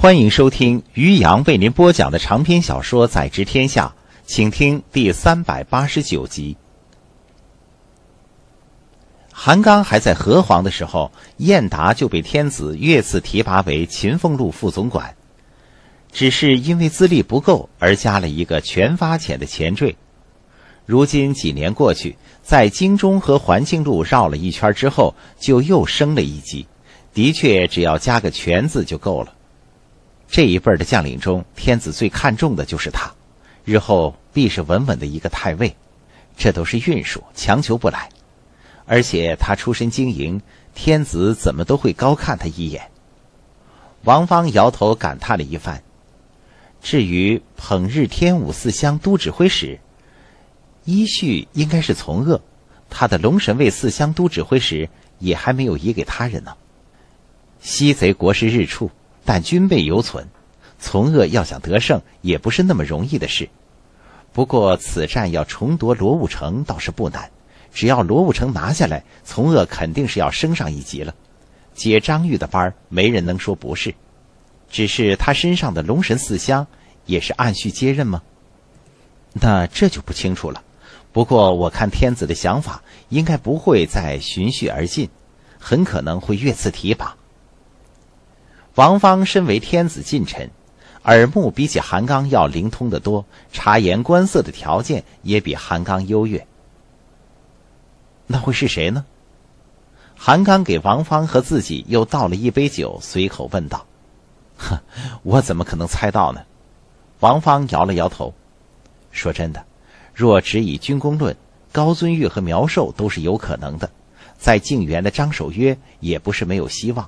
欢迎收听于洋为您播讲的长篇小说《宰执天下》，请听第三百八十九集。韩刚还在河皇的时候，燕达就被天子越赐提拔为秦凤路副总管，只是因为资历不够而加了一个“全发遣”的前缀。如今几年过去，在京中和环庆路绕了一圈之后，就又升了一级，的确只要加个“全”字就够了。这一辈的将领中，天子最看重的就是他，日后必是稳稳的一个太尉。这都是运数，强求不来。而且他出身经营，天子怎么都会高看他一眼。王芳摇头感叹了一番。至于捧日天武四乡都指挥使，依序应该是从恶，他的龙神卫四乡都指挥使也还没有移给他人呢。西贼国师日处。但军备犹存，从恶要想得胜也不是那么容易的事。不过此战要重夺罗武城倒是不难，只要罗武城拿下来，从恶肯定是要升上一级了。接张玉的班儿，没人能说不是。只是他身上的龙神四相也是按序接任吗？那这就不清楚了。不过我看天子的想法应该不会再循序而进，很可能会越次提拔。王芳身为天子近臣，耳目比起韩刚要灵通的多，察言观色的条件也比韩刚优越。那会是谁呢？韩刚给王芳和自己又倒了一杯酒，随口问道：“呵，我怎么可能猜到呢？”王芳摇了摇头，说：“真的，若只以军功论，高尊玉和苗寿都是有可能的，在靖园的张守约也不是没有希望。”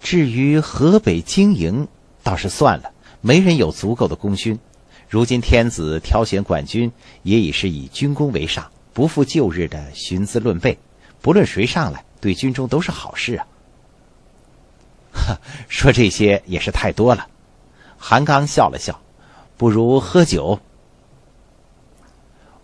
至于河北经营，倒是算了，没人有足够的功勋。如今天子挑选管军，也已是以军功为上，不负旧日的寻资论辈。不论谁上来，对军中都是好事啊。说这些也是太多了，韩刚笑了笑，不如喝酒。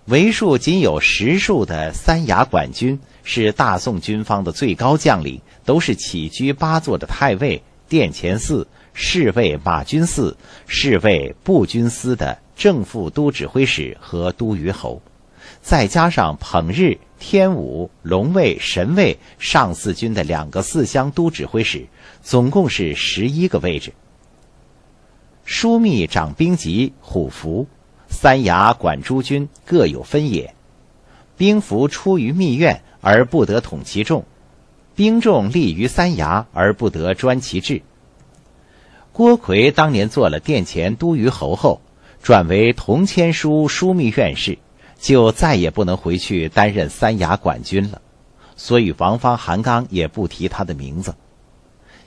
为数仅有十数的三衙管军是大宋军方的最高将领，都是起居八座的太尉、殿前寺、侍卫马军寺、侍卫步军司的正副都指挥使和都虞侯，再加上捧日、天武、龙卫、神卫上四军的两个四乡都指挥使，总共是十一个位置。枢密长兵籍虎符。三衙管诸军各有分也，兵符出于密院而不得统其众，兵众立于三衙而不得专其制。郭奎当年做了殿前都虞侯后，转为同签书枢密院事，就再也不能回去担任三衙管军了，所以王方、韩刚也不提他的名字。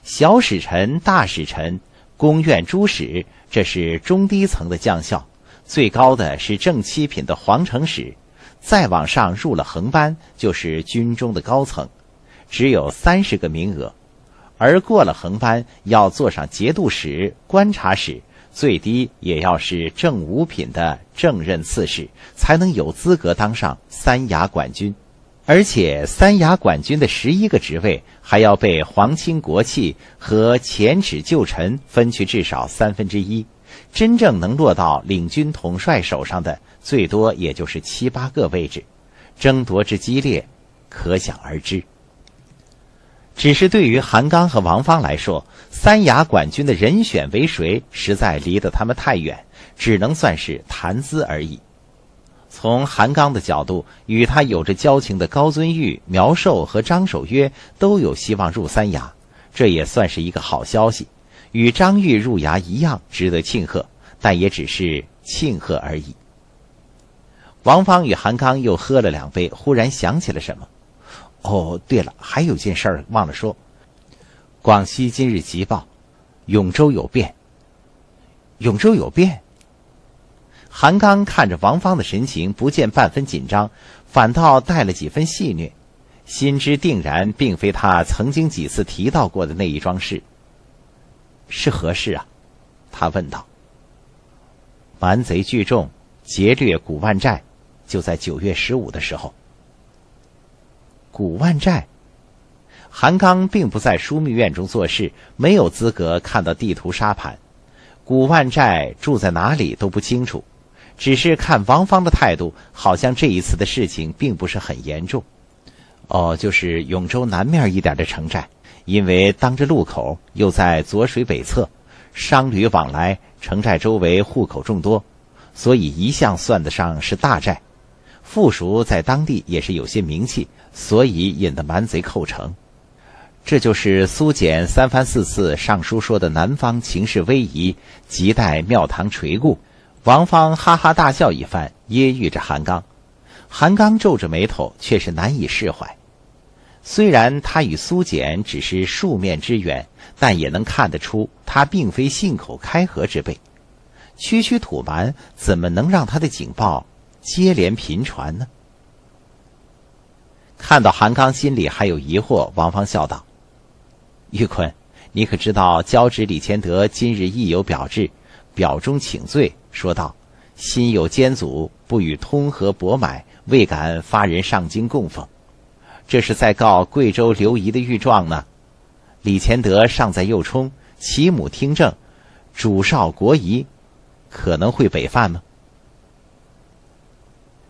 小使臣、大使臣、宫院诸使，这是中低层的将校。最高的是正七品的皇城使，再往上入了横班，就是军中的高层，只有三十个名额。而过了横班，要坐上节度使、观察使，最低也要是正五品的正任刺史，才能有资格当上三衙管军。而且三衙管军的十一个职位，还要被皇亲国戚和前旨旧臣分去至少三分之一。真正能落到领军统帅手上的，最多也就是七八个位置，争夺之激烈，可想而知。只是对于韩刚和王芳来说，三牙管军的人选为谁，实在离得他们太远，只能算是谈资而已。从韩刚的角度，与他有着交情的高遵裕、苗寿和张守约都有希望入三牙，这也算是一个好消息。与张玉入衙一样值得庆贺，但也只是庆贺而已。王芳与韩刚又喝了两杯，忽然想起了什么：“哦，对了，还有件事儿忘了说。广西今日急报，永州有变。永州有变。”韩刚看着王芳的神情，不见半分紧张，反倒带了几分戏谑，心知定然并非他曾经几次提到过的那一桩事。是何事啊？他问道。蛮贼聚众劫掠古万寨，就在九月十五的时候。古万寨，韩刚并不在枢密院中做事，没有资格看到地图沙盘。古万寨住在哪里都不清楚，只是看王芳的态度，好像这一次的事情并不是很严重。哦，就是永州南面一点的城寨。因为当着路口，又在左水北侧，商旅往来，城寨周围户口众多，所以一向算得上是大寨，富庶在当地也是有些名气，所以引得蛮贼寇城。这就是苏简三番四次上书说的南方情势危疑，亟待庙堂垂顾。王方哈哈大笑一番，揶揄着韩刚，韩刚皱着眉头，却是难以释怀。虽然他与苏简只是数面之缘，但也能看得出他并非信口开河之辈。区区土蛮，怎么能让他的警报接连频传呢？看到韩刚心里还有疑惑，王芳笑道：“玉坤，你可知道交趾李乾德今日亦有表志，表中请罪，说道：‘心有奸阻，不与通和博买，未敢发人上京供奉。’”这是在告贵州刘仪的御状呢。李乾德尚在右冲，其母听政，主少国疑，可能会北犯吗？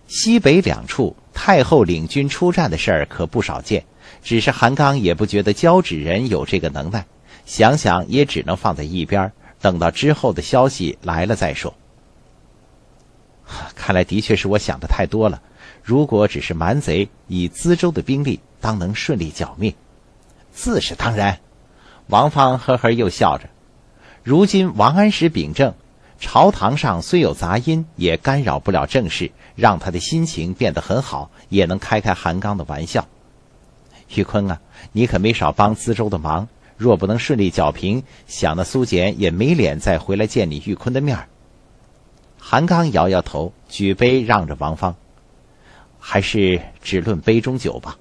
西北两处太后领军出战的事儿可不少见，只是韩刚也不觉得交趾人有这个能耐，想想也只能放在一边，等到之后的消息来了再说。看来的确是我想的太多了。如果只是蛮贼，以淄州的兵力，当能顺利剿灭，自是当然。王方呵呵又笑着。如今王安石秉政，朝堂上虽有杂音，也干扰不了政事，让他的心情变得很好，也能开开韩刚的玩笑。玉坤啊，你可没少帮淄州的忙。若不能顺利剿平，想那苏简也没脸再回来见你玉坤的面儿。韩刚摇摇头，举杯让着王方。还是只论杯中酒吧。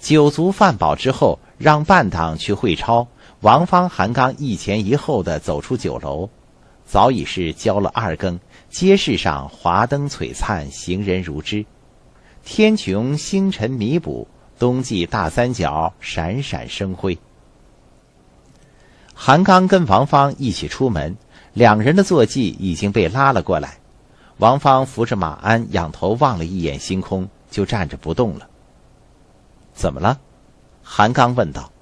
酒足饭饱之后，让半党去会超。王芳、韩刚一前一后的走出酒楼，早已是交了二更。街市上华灯璀璨，行人如织；天穹星辰弥补，冬季大三角闪闪生辉。韩刚跟王芳一起出门，两人的坐骑已经被拉了过来。王芳扶着马鞍，仰头望了一眼星空，就站着不动了。“怎么了？”韩刚问道。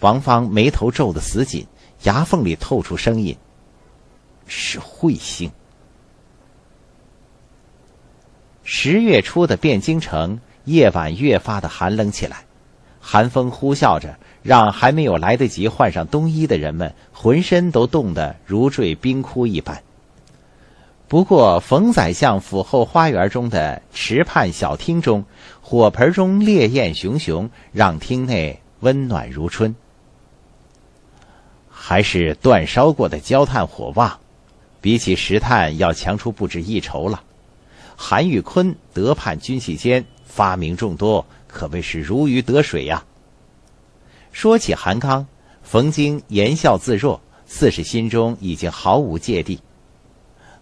王芳眉头皱得死紧，牙缝里透出声音：“是彗星。”十月初的汴京城夜晚越发的寒冷起来，寒风呼啸着，让还没有来得及换上冬衣的人们，浑身都冻得如坠冰窟一般。不过，冯宰相府后花园中的池畔小厅中，火盆中烈焰熊熊，让厅内温暖如春。还是煅烧过的焦炭火旺，比起石炭要强出不止一筹了。韩玉坤得判军器间，发明众多，可谓是如鱼得水呀。说起韩康，冯京言笑自若，似是心中已经毫无芥蒂。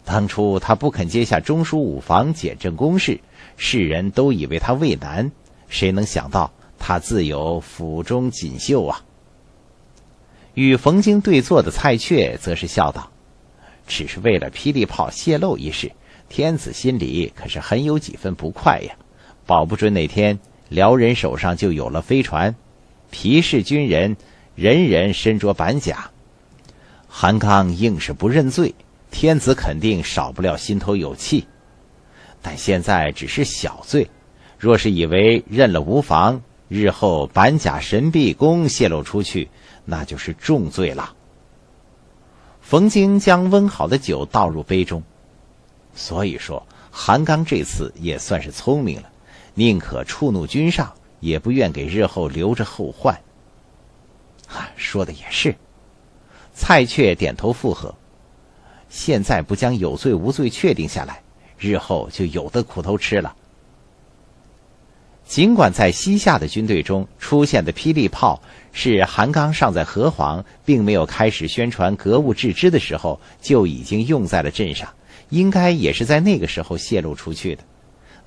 当初他不肯接下中书五房检政公事，世人都以为他畏难。谁能想到他自有府中锦绣啊？与冯京对坐的蔡确则是笑道：“只是为了霹雳炮泄露一事，天子心里可是很有几分不快呀。保不准哪天辽人手上就有了飞船，皮氏军人人人身着板甲，韩康硬是不认罪。”天子肯定少不了心头有气，但现在只是小罪，若是以为认了无妨，日后板甲神臂弓泄露出去，那就是重罪了。冯京将温好的酒倒入杯中，所以说韩刚这次也算是聪明了，宁可触怒君上，也不愿给日后留着后患。哈，说的也是，蔡确点头附和。现在不将有罪无罪确定下来，日后就有的苦头吃了。尽管在西夏的军队中出现的霹雳炮是韩刚尚在河防，并没有开始宣传格物致知的时候就已经用在了镇上，应该也是在那个时候泄露出去的，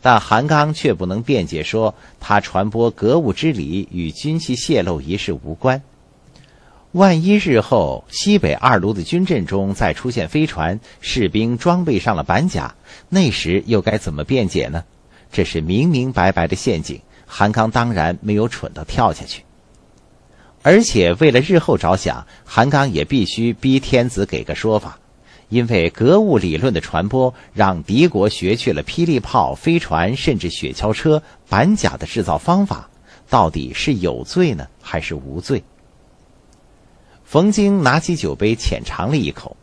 但韩刚却不能辩解说他传播格物之理与军器泄露一事无关。万一日后西北二路的军阵中再出现飞船，士兵装备上了板甲，那时又该怎么辩解呢？这是明明白白的陷阱。韩刚当然没有蠢到跳下去。而且为了日后着想，韩刚也必须逼天子给个说法，因为格物理论的传播让敌国学去了霹雳炮、飞船甚至雪橇车、板甲的制造方法，到底是有罪呢，还是无罪？冯京拿起酒杯，浅尝了一口。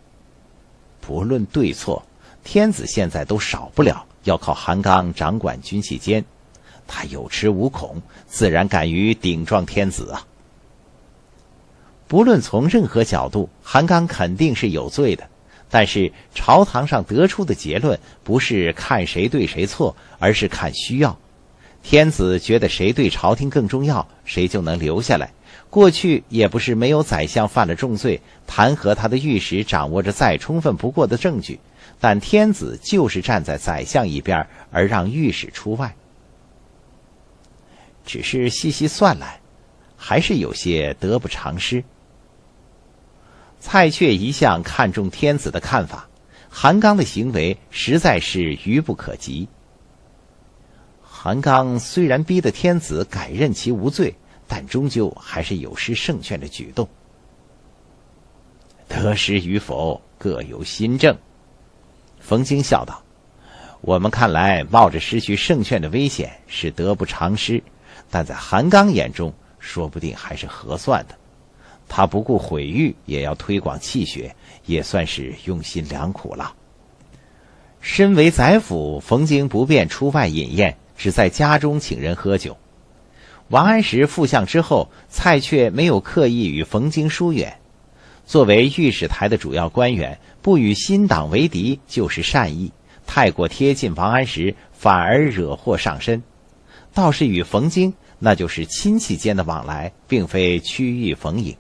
不论对错，天子现在都少不了要靠韩刚掌管军器监，他有恃无恐，自然敢于顶撞天子啊。不论从任何角度，韩刚肯定是有罪的。但是朝堂上得出的结论，不是看谁对谁错，而是看需要。天子觉得谁对朝廷更重要，谁就能留下来。过去也不是没有宰相犯了重罪，弹劾他的御史掌握着再充分不过的证据，但天子就是站在宰相一边，而让御史出外。只是细细算来，还是有些得不偿失。蔡确一向看重天子的看法，韩刚的行为实在是愚不可及。韩刚虽然逼得天子改任其无罪。但终究还是有失胜券的举动。得失与否，各有心证。冯京笑道：“我们看来，冒着失去胜券的危险是得不偿失，但在韩刚眼中，说不定还是合算的。他不顾毁誉，也要推广气血，也算是用心良苦了。”身为宰府，冯京不便出外饮宴，只在家中请人喝酒。王安石复相之后，蔡确没有刻意与冯京疏远。作为御史台的主要官员，不与新党为敌就是善意；太过贴近王安石，反而惹祸上身。倒是与冯京，那就是亲戚间的往来，并非区域逢迎。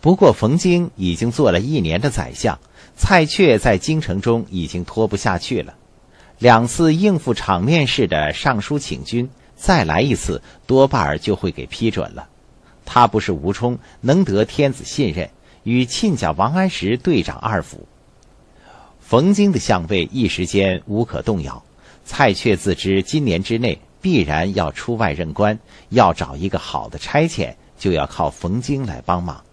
不过，冯京已经做了一年的宰相，蔡确在京城中已经拖不下去了，两次应付场面式的上书请君。再来一次，多半儿就会给批准了。他不是吴充，能得天子信任，与亲家王安石对掌二府。冯京的相位一时间无可动摇。蔡确自知今年之内必然要出外任官，要找一个好的差遣，就要靠冯京来帮忙。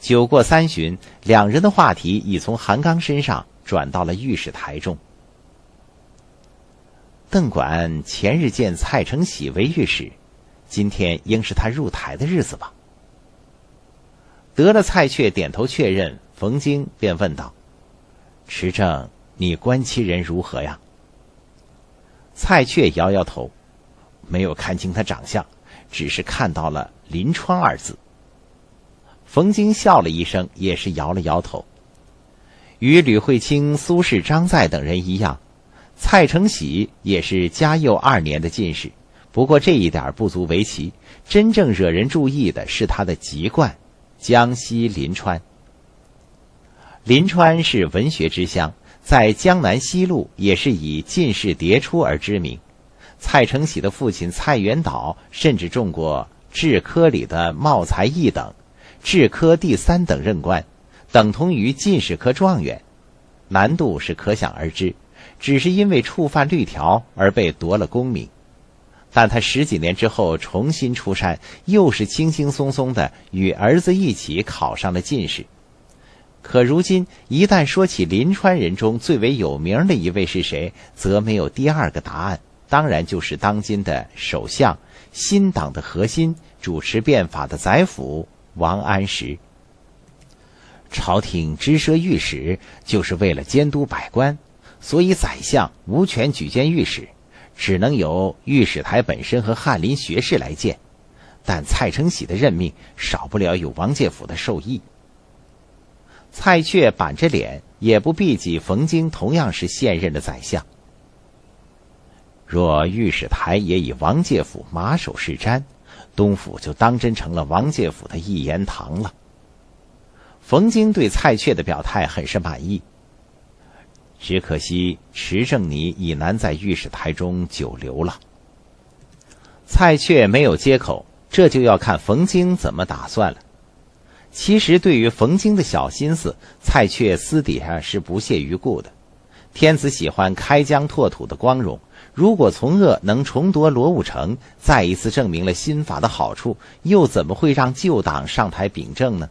酒过三巡，两人的话题已从韩刚身上转到了御史台中。邓管前日见蔡成喜为御史，今天应是他入台的日子吧？得了，蔡确点头确认。冯京便问道：“持正，你观其人如何呀？”蔡确摇摇头，没有看清他长相，只是看到了“临川”二字。冯京笑了一声，也是摇了摇头，与吕慧卿、苏轼、张载等人一样。蔡成喜也是嘉佑二年的进士，不过这一点不足为奇。真正惹人注意的是他的籍贯，江西临川。临川是文学之乡，在江南西路也是以进士迭出而知名。蔡成喜的父亲蔡元岛甚至中过制科里的茂才一等，制科第三等任官，等同于进士科状元，难度是可想而知。只是因为触犯律条而被夺了功名，但他十几年之后重新出山，又是轻轻松松的与儿子一起考上了进士。可如今一旦说起临川人中最为有名的一位是谁，则没有第二个答案，当然就是当今的首相、新党的核心、主持变法的宰辅王安石。朝廷支设御史，就是为了监督百官。所以，宰相无权举荐御史，只能由御史台本身和翰林学士来荐。但蔡承禧的任命，少不了有王介甫的授意。蔡确板着脸，也不避忌。冯京同样是现任的宰相。若御史台也以王介甫马首是瞻，东府就当真成了王介甫的一言堂了。冯京对蔡确的表态很是满意。只可惜，池正义已难在御史台中久留了。蔡确没有接口，这就要看冯京怎么打算了。其实，对于冯京的小心思，蔡确私底下是不屑一顾的。天子喜欢开疆拓土的光荣，如果从恶能重夺罗武城，再一次证明了新法的好处，又怎么会让旧党上台秉政呢？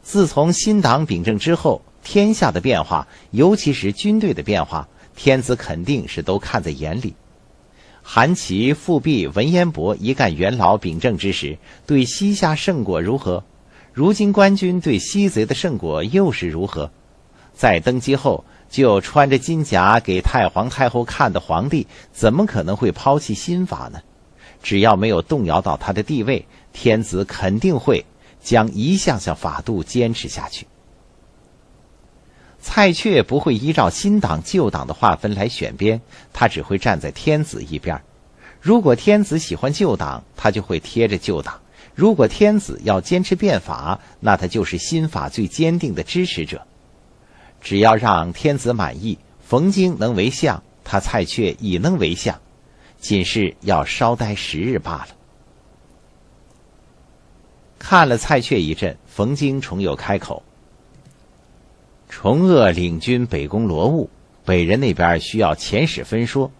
自从新党秉政之后。天下的变化，尤其是军队的变化，天子肯定是都看在眼里。韩琦、富弼、文彦博一干元老秉政之时，对西夏胜果如何？如今官军对西贼的胜果又是如何？在登基后就穿着金甲给太皇太后看的皇帝，怎么可能会抛弃新法呢？只要没有动摇到他的地位，天子肯定会将一项项法度坚持下去。蔡确不会依照新党旧党的划分来选边，他只会站在天子一边如果天子喜欢旧党，他就会贴着旧党；如果天子要坚持变法，那他就是新法最坚定的支持者。只要让天子满意，冯京能为相，他蔡确已能为相，仅是要稍待十日罢了。看了蔡确一阵，冯京重又开口。崇鄂领军北攻罗务，北人那边需要遣使分说，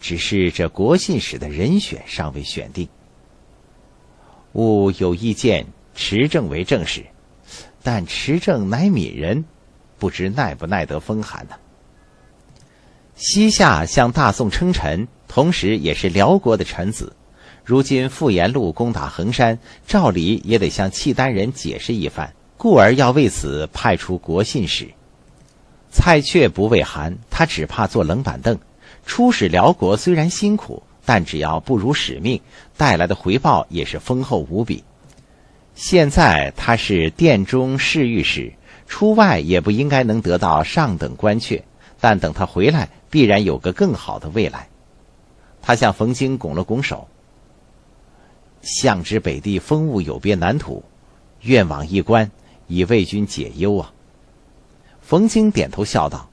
只是这国信使的人选尚未选定。吾有意见，持政为正使，但持政乃闽人，不知耐不耐得风寒呢。西夏向大宋称臣，同时也是辽国的臣子，如今傅延路攻打衡山，照理也得向契丹人解释一番。故而要为此派出国信使。蔡确不畏寒，他只怕坐冷板凳。出使辽国虽然辛苦，但只要不辱使命，带来的回报也是丰厚无比。现在他是殿中侍御史，出外也不应该能得到上等官阙，但等他回来，必然有个更好的未来。他向冯京拱了拱手。相知北地风物有别南土，愿往一观。以为君解忧啊！冯京点头笑道：“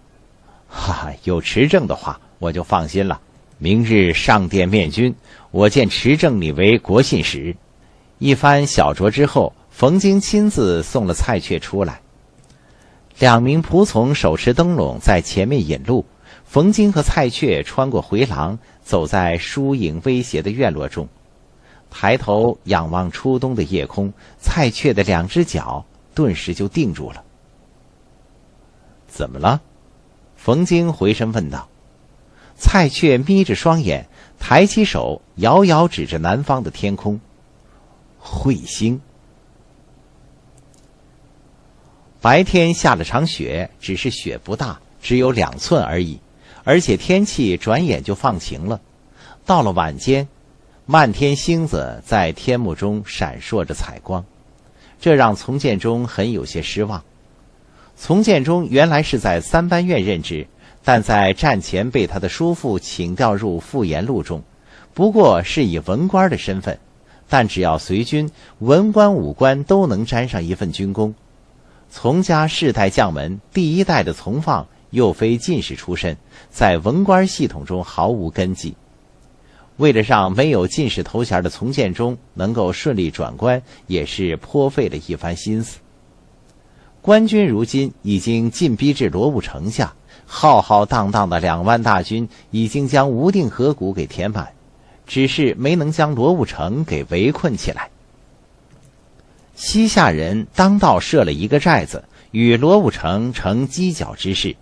哈哈，有持证的话，我就放心了。明日上殿面君，我见持证你为国信使。”一番小酌之后，冯京亲自送了蔡确出来。两名仆从手持灯笼在前面引路，冯京和蔡确穿过回廊，走在疏影微斜的院落中，抬头仰望初冬的夜空，蔡确的两只脚。顿时就定住了。怎么了？冯京回身问道。蔡却眯着双眼，抬起手，遥遥指着南方的天空：“彗星。”白天下了场雪，只是雪不大，只有两寸而已。而且天气转眼就放晴了。到了晚间，漫天星子在天幕中闪烁着彩光。这让丛建中很有些失望。丛建中原来是在三班院任职，但在战前被他的叔父请调入复原路中，不过是以文官的身份。但只要随军，文官武官都能沾上一份军功。从家世代将门，第一代的从放又非进士出身，在文官系统中毫无根基。为了让没有进士头衔的从建中能够顺利转官，也是颇费了一番心思。官军如今已经进逼至罗武城下，浩浩荡荡的两万大军已经将无定河谷给填满，只是没能将罗武城给围困起来。西夏人当道设了一个寨子，与罗武城呈犄角之势，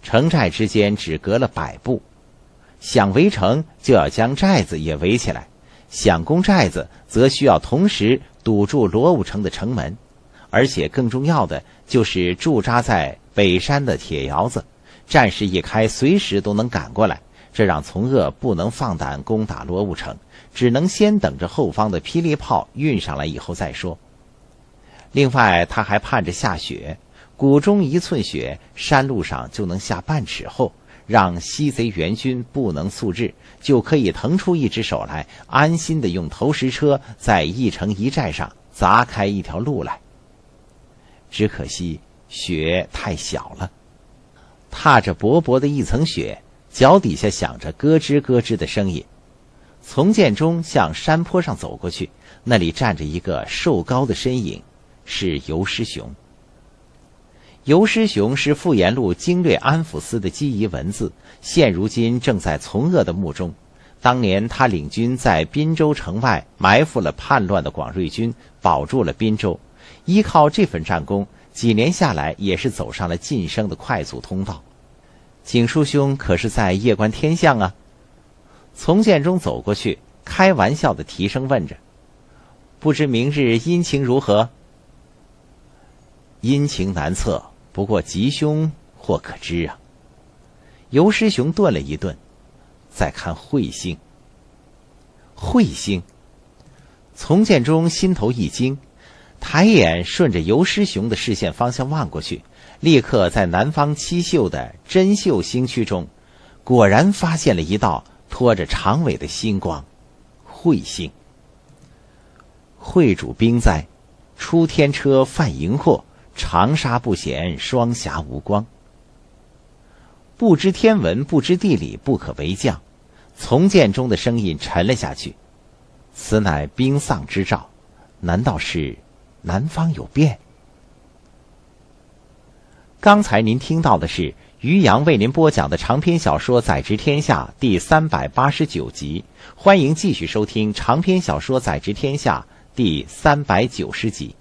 城寨之间只隔了百步。想围城，就要将寨子也围起来；想攻寨子，则需要同时堵住罗武城的城门，而且更重要的就是驻扎在北山的铁窑子，战事一开，随时都能赶过来。这让从恶不能放胆攻打罗武城，只能先等着后方的霹雳炮运上来以后再说。另外，他还盼着下雪，谷中一寸雪，山路上就能下半尺厚。让西贼援军不能速至，就可以腾出一只手来，安心的用投石车在一城一寨上砸开一条路来。只可惜雪太小了，踏着薄薄的一层雪，脚底下响着咯吱咯吱的声音。从建中向山坡上走过去，那里站着一个瘦高的身影，是尤师雄。尤师雄是傅延路经略安抚司的机仪文字，现如今正在从恶的墓中。当年他领军在滨州城外埋伏了叛乱的广瑞军，保住了滨州。依靠这份战功，几年下来也是走上了晋升的快速通道。景叔兄可是在夜观天象啊？从建中走过去，开玩笑的提升问着：“不知明日阴晴如何？”阴晴难测。不过吉凶或可知啊。尤师雄顿了一顿，再看彗星。彗星，从建中心头一惊，抬眼顺着尤师雄的视线方向望过去，立刻在南方七宿的真秀星区中，果然发现了一道拖着长尾的星光——彗星。会主兵灾，出天车犯荧惑。长沙不闲，双霞无光。不知天文，不知地理，不可为将。从建中的声音沉了下去。此乃兵丧之兆，难道是南方有变？刚才您听到的是于洋为您播讲的长篇小说《宰执天下》第三百八十九集。欢迎继续收听长篇小说《宰执天下》第三百九十集。